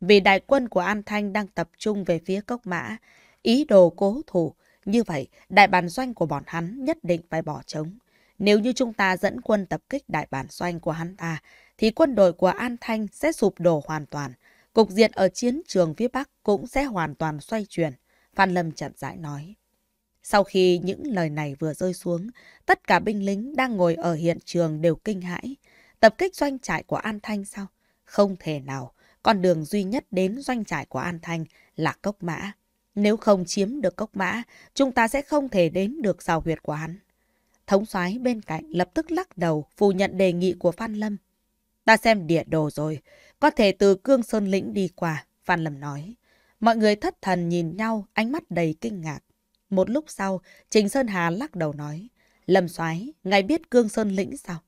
Vì đại quân của An Thanh đang tập trung về phía cốc mã, ý đồ cố thủ, như vậy đại bản doanh của bọn hắn nhất định phải bỏ trống. Nếu như chúng ta dẫn quân tập kích đại bản doanh của hắn ta, thì quân đội của An Thanh sẽ sụp đổ hoàn toàn. Cục diện ở chiến trường phía Bắc cũng sẽ hoàn toàn xoay chuyển. Phan Lâm chậm rãi nói. Sau khi những lời này vừa rơi xuống, tất cả binh lính đang ngồi ở hiện trường đều kinh hãi. Tập kích doanh trại của An Thanh sao? Không thể nào, con đường duy nhất đến doanh trại của An Thanh là Cốc Mã. Nếu không chiếm được Cốc Mã, chúng ta sẽ không thể đến được xào huyệt của hắn. Thống soái bên cạnh lập tức lắc đầu phủ nhận đề nghị của Phan Lâm. Ta xem địa đồ rồi, có thể từ Cương Sơn Lĩnh đi qua, Phan Lâm nói. Mọi người thất thần nhìn nhau, ánh mắt đầy kinh ngạc. Một lúc sau, Trình Sơn Hà lắc đầu nói. Lâm soái ngài biết Cương Sơn Lĩnh sao?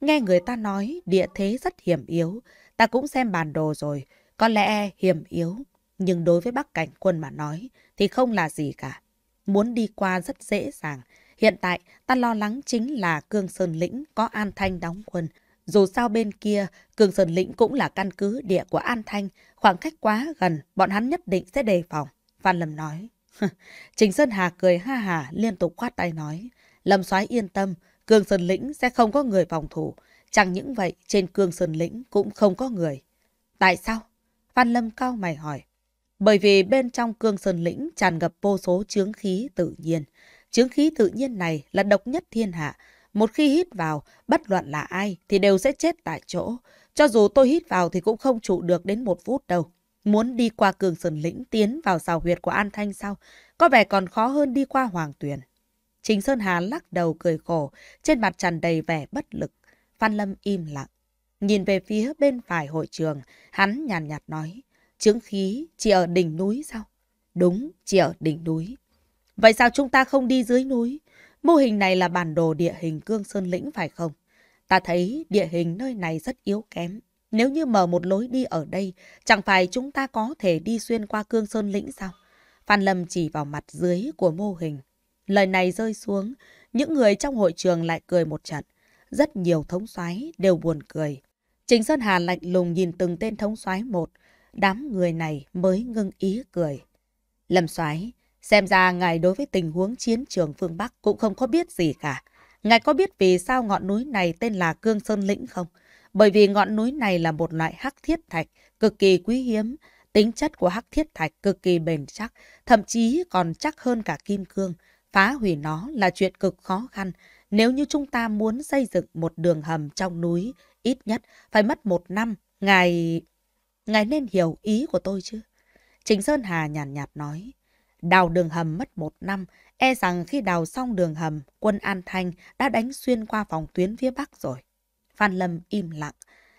Nghe người ta nói địa thế rất hiểm yếu. Ta cũng xem bản đồ rồi. Có lẽ hiểm yếu. Nhưng đối với Bắc Cảnh Quân mà nói thì không là gì cả. Muốn đi qua rất dễ dàng. Hiện tại ta lo lắng chính là Cương Sơn Lĩnh có An Thanh đóng quân. Dù sao bên kia, Cương Sơn Lĩnh cũng là căn cứ địa của An Thanh, khoảng cách quá gần, bọn hắn nhất định sẽ đề phòng, Phan Lâm nói. Trình Sơn Hà cười ha hả liên tục khoát tay nói. Lâm soái yên tâm, Cương Sơn Lĩnh sẽ không có người phòng thủ. Chẳng những vậy, trên Cương Sơn Lĩnh cũng không có người. Tại sao? Phan Lâm cao mày hỏi. Bởi vì bên trong Cương Sơn Lĩnh tràn ngập vô số chướng khí tự nhiên. Chướng khí tự nhiên này là độc nhất thiên hạ. Một khi hít vào, bất luận là ai thì đều sẽ chết tại chỗ. Cho dù tôi hít vào thì cũng không trụ được đến một phút đâu muốn đi qua Cường Sơn Lĩnh tiến vào xào huyệt của An Thanh sao có vẻ còn khó hơn đi qua Hoàng Tuyền. Trình Sơn Hà lắc đầu cười khổ, trên mặt tràn đầy vẻ bất lực. Phan Lâm im lặng, nhìn về phía bên phải hội trường, hắn nhàn nhạt nói, chứng khí chỉ ở đỉnh núi sao? Đúng, chỉ ở đỉnh núi. Vậy sao chúng ta không đi dưới núi? Mô hình này là bản đồ địa hình Cương Sơn Lĩnh phải không? Ta thấy địa hình nơi này rất yếu kém. Nếu như mở một lối đi ở đây, chẳng phải chúng ta có thể đi xuyên qua cương sơn lĩnh sao? Phan Lâm chỉ vào mặt dưới của mô hình. Lời này rơi xuống, những người trong hội trường lại cười một trận. Rất nhiều thống soái đều buồn cười. Trình Sơn Hà lạnh lùng nhìn từng tên thống soái một, đám người này mới ngưng ý cười. Lâm soái, xem ra ngài đối với tình huống chiến trường phương Bắc cũng không có biết gì cả. Ngài có biết vì sao ngọn núi này tên là Cương Sơn Lĩnh không? bởi vì ngọn núi này là một loại hắc thiết thạch cực kỳ quý hiếm. Tính chất của hắc thiết thạch cực kỳ bền chắc, thậm chí còn chắc hơn cả kim cương. Phá hủy nó là chuyện cực khó khăn. Nếu như chúng ta muốn xây dựng một đường hầm trong núi, ít nhất phải mất một năm. Ngài... Ngài nên hiểu ý của tôi chứ? Trình Sơn Hà nhàn nhạt, nhạt nói. Đào đường hầm mất một năm, e rằng khi đào xong đường hầm, quân An Thanh đã đánh xuyên qua phòng tuyến phía Bắc rồi. Phan Lâm im lặng.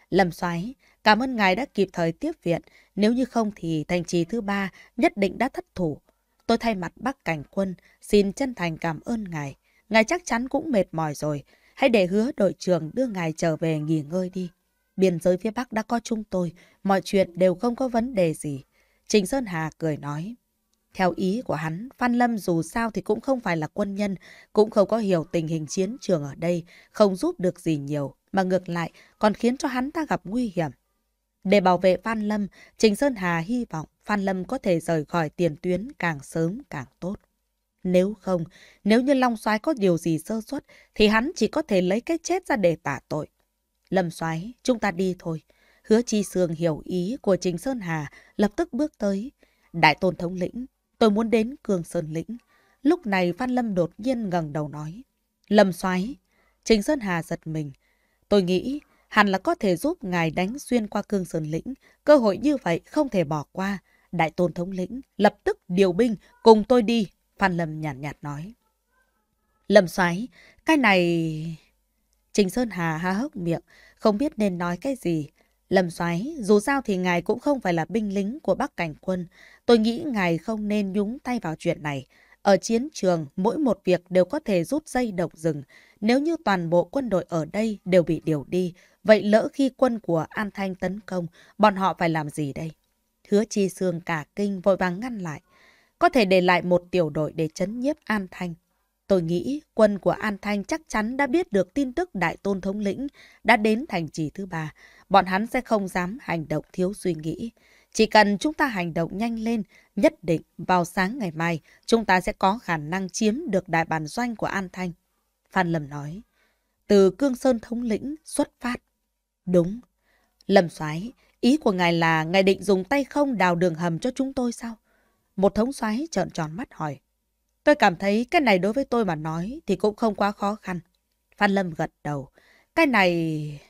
Lâm xoáy, cảm ơn ngài đã kịp thời tiếp viện. Nếu như không thì thành trì thứ ba nhất định đã thất thủ. Tôi thay mặt bác cảnh quân, xin chân thành cảm ơn ngài. Ngài chắc chắn cũng mệt mỏi rồi. Hãy để hứa đội trưởng đưa ngài trở về nghỉ ngơi đi. Biên giới phía Bắc đã có chúng tôi, mọi chuyện đều không có vấn đề gì. Trình Sơn Hà cười nói. Theo ý của hắn, Phan Lâm dù sao thì cũng không phải là quân nhân, cũng không có hiểu tình hình chiến trường ở đây, không giúp được gì nhiều, mà ngược lại còn khiến cho hắn ta gặp nguy hiểm. Để bảo vệ Phan Lâm, Trình Sơn Hà hy vọng Phan Lâm có thể rời khỏi tiền tuyến càng sớm càng tốt. Nếu không, nếu như Long Soái có điều gì sơ suất, thì hắn chỉ có thể lấy cái chết ra để tả tội. Lâm Soái, chúng ta đi thôi. Hứa Chi Sương hiểu ý của Trình Sơn Hà, lập tức bước tới. Đại tôn thống lĩnh, Tôi muốn đến Cương Sơn Lĩnh. Lúc này Phan Lâm đột nhiên ngẩng đầu nói. Lâm xoáy. Trình Sơn Hà giật mình. Tôi nghĩ hẳn là có thể giúp ngài đánh xuyên qua Cương Sơn Lĩnh. Cơ hội như vậy không thể bỏ qua. Đại tôn thống lĩnh lập tức điều binh cùng tôi đi. Phan Lâm nhàn nhạt, nhạt nói. Lâm xoáy, cái này... Trình Sơn Hà há hốc miệng, không biết nên nói cái gì. Lâm Soái, dù sao thì ngài cũng không phải là binh lính của Bắc Cảnh Quân. Tôi nghĩ ngài không nên nhúng tay vào chuyện này. Ở chiến trường, mỗi một việc đều có thể rút dây động rừng. Nếu như toàn bộ quân đội ở đây đều bị điều đi, vậy lỡ khi quân của An Thanh tấn công, bọn họ phải làm gì đây? Hứa Chi Sương cả kinh vội vàng ngăn lại. Có thể để lại một tiểu đội để chấn nhiếp An Thanh, Tôi nghĩ quân của An Thanh chắc chắn đã biết được tin tức Đại Tôn Thống Lĩnh đã đến thành trì thứ ba. Bọn hắn sẽ không dám hành động thiếu suy nghĩ. Chỉ cần chúng ta hành động nhanh lên, nhất định vào sáng ngày mai, chúng ta sẽ có khả năng chiếm được đại bản doanh của An Thanh. Phan Lâm nói, từ Cương Sơn Thống Lĩnh xuất phát. Đúng. Lâm soái ý của ngài là ngài định dùng tay không đào đường hầm cho chúng tôi sao? Một thống soái trợn tròn mắt hỏi. Tôi cảm thấy cái này đối với tôi mà nói thì cũng không quá khó khăn. Phan Lâm gật đầu. Cái này...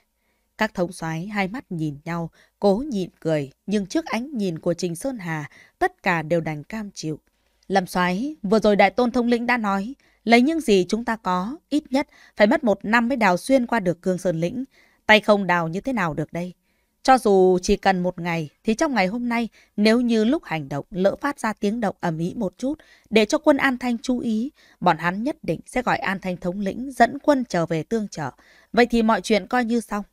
Các thống soái hai mắt nhìn nhau, cố nhịn cười, nhưng trước ánh nhìn của Trình Sơn Hà, tất cả đều đành cam chịu. Lâm soái vừa rồi đại tôn thông lĩnh đã nói, lấy những gì chúng ta có, ít nhất phải mất một năm mới đào xuyên qua được cương sơn lĩnh. Tay không đào như thế nào được đây? Cho dù chỉ cần một ngày, thì trong ngày hôm nay, nếu như lúc hành động lỡ phát ra tiếng động ầm ĩ một chút, để cho quân An Thanh chú ý, bọn hắn nhất định sẽ gọi An Thanh thống lĩnh dẫn quân trở về tương trợ. Vậy thì mọi chuyện coi như xong.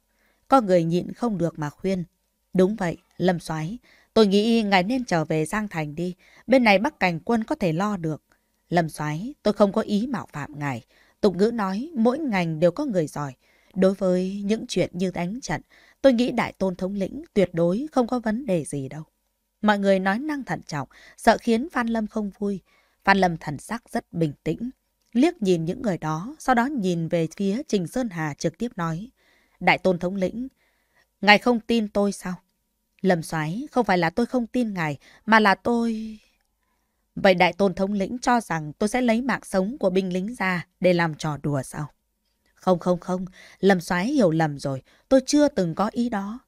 Có người nhịn không được mà khuyên. Đúng vậy, Lâm Soái, tôi nghĩ ngài nên trở về Giang Thành đi, bên này Bắc Cảnh quân có thể lo được. Lâm Soái, tôi không có ý mạo phạm ngài. Tục ngữ nói mỗi ngành đều có người giỏi. Đối với những chuyện như đánh trận, Tôi nghĩ đại tôn thống lĩnh tuyệt đối không có vấn đề gì đâu. Mọi người nói năng thận trọng, sợ khiến Phan Lâm không vui. Phan Lâm thần sắc rất bình tĩnh, liếc nhìn những người đó, sau đó nhìn về phía Trình Sơn Hà trực tiếp nói. Đại tôn thống lĩnh, ngài không tin tôi sao? Lâm xoáy, không phải là tôi không tin ngài, mà là tôi... Vậy đại tôn thống lĩnh cho rằng tôi sẽ lấy mạng sống của binh lính ra để làm trò đùa sao? Không không không, Lâm Soái hiểu lầm rồi, tôi chưa từng có ý đó.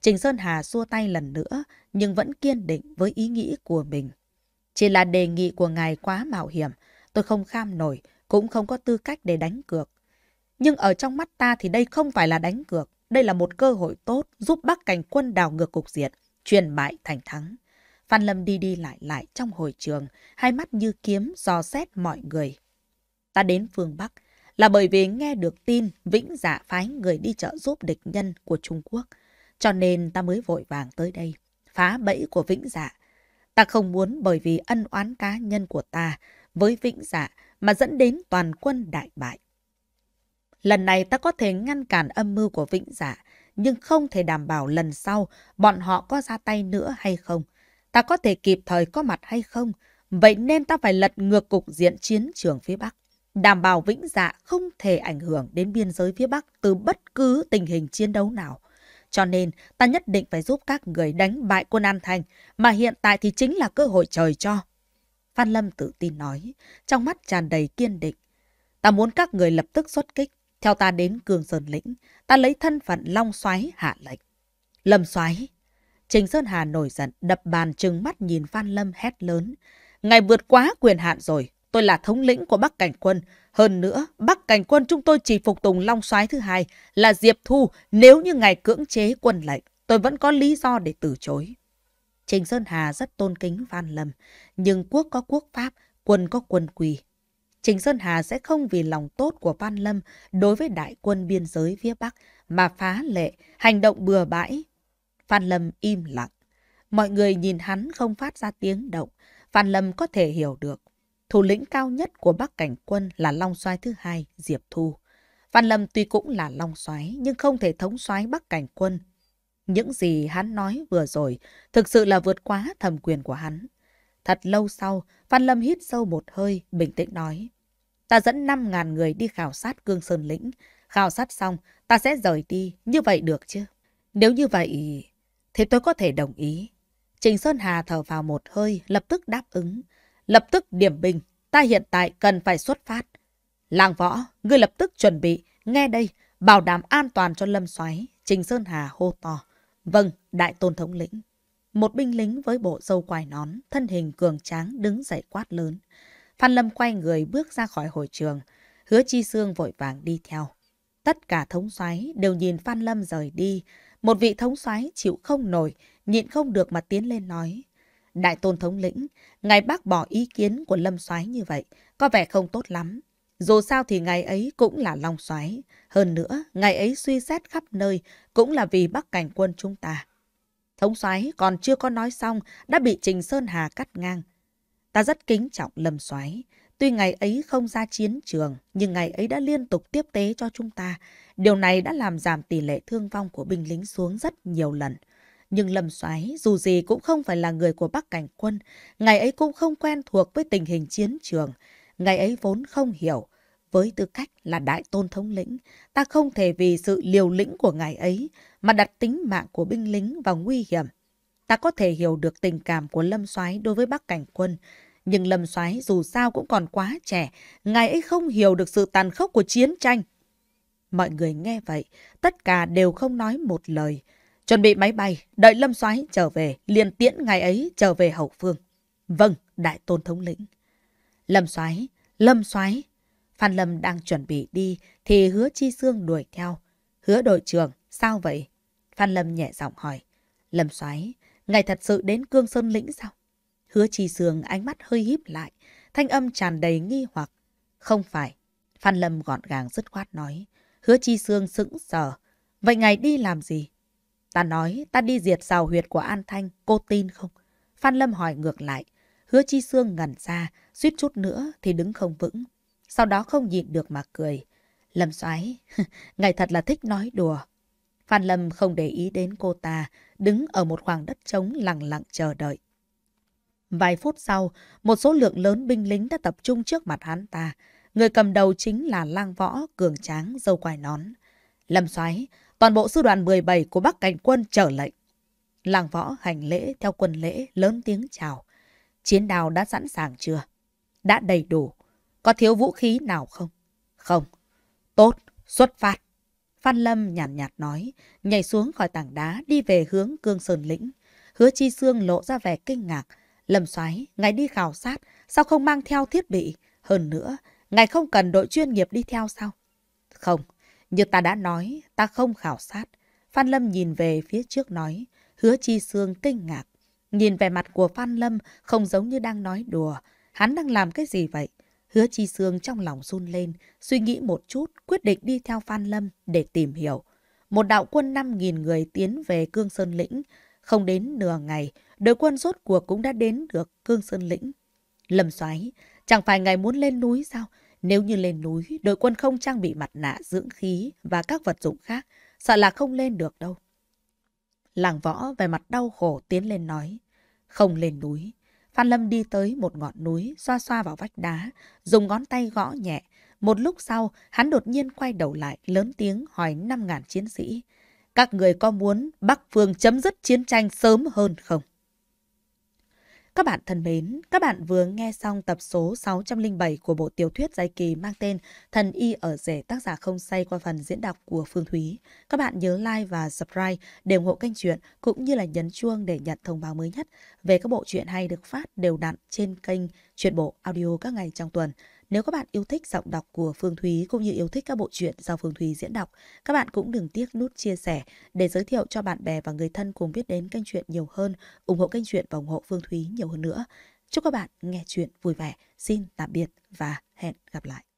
Trình Sơn Hà xua tay lần nữa, nhưng vẫn kiên định với ý nghĩ của mình. Chỉ là đề nghị của ngài quá mạo hiểm, tôi không kham nổi, cũng không có tư cách để đánh cược. Nhưng ở trong mắt ta thì đây không phải là đánh cược, đây là một cơ hội tốt giúp Bắc Cảnh quân đảo ngược cục diện truyền bại thành thắng. Phan Lâm đi đi lại lại trong hội trường, hai mắt như kiếm dò xét mọi người. Ta đến phương Bắc, là bởi vì nghe được tin Vĩnh Dạ phái người đi trợ giúp địch nhân của Trung Quốc. Cho nên ta mới vội vàng tới đây, phá bẫy của Vĩnh Dạ. Ta không muốn bởi vì ân oán cá nhân của ta với Vĩnh Dạ mà dẫn đến toàn quân đại bại. Lần này ta có thể ngăn cản âm mưu của Vĩnh Dạ, nhưng không thể đảm bảo lần sau bọn họ có ra tay nữa hay không. Ta có thể kịp thời có mặt hay không, vậy nên ta phải lật ngược cục diện chiến trường phía Bắc đảm bảo Vĩnh Dạ không thể ảnh hưởng đến biên giới phía Bắc từ bất cứ tình hình chiến đấu nào. Cho nên, ta nhất định phải giúp các người đánh bại quân An Thành, mà hiện tại thì chính là cơ hội trời cho. Phan Lâm tự tin nói, trong mắt tràn đầy kiên định. Ta muốn các người lập tức xuất kích, theo ta đến Cường Sơn Lĩnh, ta lấy thân phận Long Xoáy hạ lệnh. Lâm Xoáy! Trình Sơn Hà nổi giận, đập bàn trừng mắt nhìn Phan Lâm hét lớn. Ngài vượt quá quyền hạn rồi, tôi là thống lĩnh của Bắc Cảnh Quân. Hơn nữa, Bắc Cảnh Quân chúng tôi chỉ phục tùng Long Soái thứ hai là Diệp Thu nếu như ngài cưỡng chế quân lệnh. Tôi vẫn có lý do để từ chối. Trình Sơn Hà rất tôn kính Phan Lâm, nhưng quốc có quốc pháp, quân có quân quy. Trình Sơn Hà sẽ không vì lòng tốt của Phan Lâm đối với đại quân biên giới phía Bắc mà phá lệ, hành động bừa bãi. Phan Lâm im lặng. Mọi người nhìn hắn không phát ra tiếng động. Phan Lâm có thể hiểu được thủ lĩnh cao nhất của Bắc Cảnh Quân là Long Soái thứ hai, Diệp Thu. Văn Lâm tuy cũng là Long Soái nhưng không thể thống soái Bắc Cảnh Quân. Những gì hắn nói vừa rồi thực sự là vượt quá thẩm quyền của hắn. Thật lâu sau, Văn Lâm hít sâu một hơi, bình tĩnh nói. Ta dẫn 5.000 người đi khảo sát Cương Sơn Lĩnh. Khảo sát xong, ta sẽ rời đi. Như vậy được chứ? Nếu như vậy, thì tôi có thể đồng ý. Trình Sơn Hà thở vào một hơi, lập tức đáp ứng lập tức điểm bình, ta hiện tại cần phải xuất phát. Làng võ, ngươi lập tức chuẩn bị, nghe đây, bảo đảm an toàn cho lâm xoáy, Trình Sơn Hà hô to. Vâng, đại tôn thống lĩnh. Một binh lính với bộ dâu quài nón, thân hình cường tráng đứng dậy quát lớn. Phan Lâm quay người bước ra khỏi hội trường, hứa chi xương vội vàng đi theo. Tất cả thống xoáy đều nhìn Phan Lâm rời đi, một vị thống xoáy chịu không nổi, nhịn không được mà tiến lên nói. Đại tôn thống lĩnh, ngài bác bỏ ý kiến của Lâm Soái như vậy, có vẻ không tốt lắm. Dù sao thì ngài ấy cũng là Long Soái, hơn nữa ngài ấy suy xét khắp nơi cũng là vì Bắc Cảnh quân chúng ta. Thống soái còn chưa có nói xong đã bị Trình Sơn Hà cắt ngang. Ta rất kính trọng Lâm Soái, tuy ngày ấy không ra chiến trường nhưng ngày ấy đã liên tục tiếp tế cho chúng ta. Điều này đã làm giảm tỷ lệ thương vong của binh lính xuống rất nhiều lần. Nhưng Lâm Soái dù gì cũng không phải là người của Bắc Cảnh Quân, ngày ấy cũng không quen thuộc với tình hình chiến trường, ngày ấy vốn không hiểu. Với tư cách là đại tôn thống lĩnh, ta không thể vì sự liều lĩnh của ngài ấy mà đặt tính mạng của binh lính vào nguy hiểm. Ta có thể hiểu được tình cảm của Lâm Soái đối với Bắc Cảnh Quân, nhưng Lâm Soái dù sao cũng còn quá trẻ, ngài ấy không hiểu được sự tàn khốc của chiến tranh. Mọi người nghe vậy, tất cả đều không nói một lời. Chuẩn bị máy bay, đợi Lâm Soái trở về, liền tiễn ngày ấy trở về hậu phương. Vâng, đại tôn thống lĩnh. Lâm Soái, Lâm Soái. Phan Lâm đang chuẩn bị đi thì hứa chi xương đuổi theo. Hứa đội trưởng, sao vậy? Phan Lâm nhẹ giọng hỏi. Lâm Soái, ngài thật sự đến Cương Sơn Lĩnh sao? Hứa chi xương ánh mắt hơi híp lại, thanh âm tràn đầy nghi hoặc. Không phải. Phan Lâm gọn gàng dứt khoát nói. Hứa chi xương sững sờ. Vậy ngài đi làm gì? Ta nói ta đi diệt rào huyệt của An Thanh, cô tin không? Phan Lâm hỏi ngược lại. Hứa Chi xương ngẩn ra, suýt chút nữa thì đứng không vững. Sau đó không nhịn được mà cười. Lâm xoáy ngài thật là thích nói đùa. Phan Lâm không để ý đến cô ta, đứng ở một khoảng đất trống lặng lặng chờ đợi. Vài phút sau, một số lượng lớn binh lính đã tập trung trước mặt hắn ta. Người cầm đầu chính là lang võ, cường tráng, dâu quai nón. Lâm xoáy, toàn bộ sư đoàn 17 của Bắc Cảnh quân trở lệnh. Làng võ hành lễ theo quân lễ lớn tiếng chào. Chiến đào đã sẵn sàng chưa? Đã đầy đủ. Có thiếu vũ khí nào không? Không. Tốt, xuất phát. Phan Lâm nhàn nhạt, nhạt nói, nhảy xuống khỏi tảng đá đi về hướng Cương Sơn Lĩnh. Hứa Chi Sương lộ ra vẻ kinh ngạc. Lâm xoáy, ngài đi khảo sát, sao không mang theo thiết bị? Hơn nữa, ngài không cần đội chuyên nghiệp đi theo sao? Không, như ta đã nói, ta không khảo sát. Phan Lâm nhìn về phía trước nói, hứa chi xương kinh ngạc. Nhìn về mặt của Phan Lâm không giống như đang nói đùa. Hắn đang làm cái gì vậy? Hứa chi xương trong lòng run lên, suy nghĩ một chút, quyết định đi theo Phan Lâm để tìm hiểu. Một đạo quân 5.000 người tiến về Cương Sơn Lĩnh. Không đến nửa ngày, đội quân rốt cuộc cũng đã đến được Cương Sơn Lĩnh. Lâm xoáy, chẳng phải ngày muốn lên núi sao? Nếu như lên núi, đội quân không trang bị mặt nạ, dưỡng khí và các vật dụng khác, sợ là không lên được đâu. Làng võ về mặt đau khổ tiến lên nói. Không lên núi. Phan Lâm đi tới một ngọn núi, xoa xoa vào vách đá, dùng ngón tay gõ nhẹ. Một lúc sau, hắn đột nhiên quay đầu lại, lớn tiếng hỏi 5.000 chiến sĩ. Các người có muốn Bắc Phương chấm dứt chiến tranh sớm hơn không? Các bạn thân mến, các bạn vừa nghe xong tập số 607 của bộ tiểu thuyết giấy kỳ mang tên Thần Y ở rể tác giả không say qua phần diễn đọc của Phương Thúy. Các bạn nhớ like và subscribe để ủng hộ kênh truyện cũng như là nhấn chuông để nhận thông báo mới nhất về các bộ truyện hay được phát đều đặn trên kênh truyện bộ audio các ngày trong tuần. Nếu các bạn yêu thích giọng đọc của Phương Thúy cũng như yêu thích các bộ truyện do Phương Thúy diễn đọc, các bạn cũng đừng tiếc nút chia sẻ để giới thiệu cho bạn bè và người thân cùng biết đến kênh truyện nhiều hơn, ủng hộ kênh truyện và ủng hộ Phương Thúy nhiều hơn nữa. Chúc các bạn nghe truyện vui vẻ. Xin tạm biệt và hẹn gặp lại.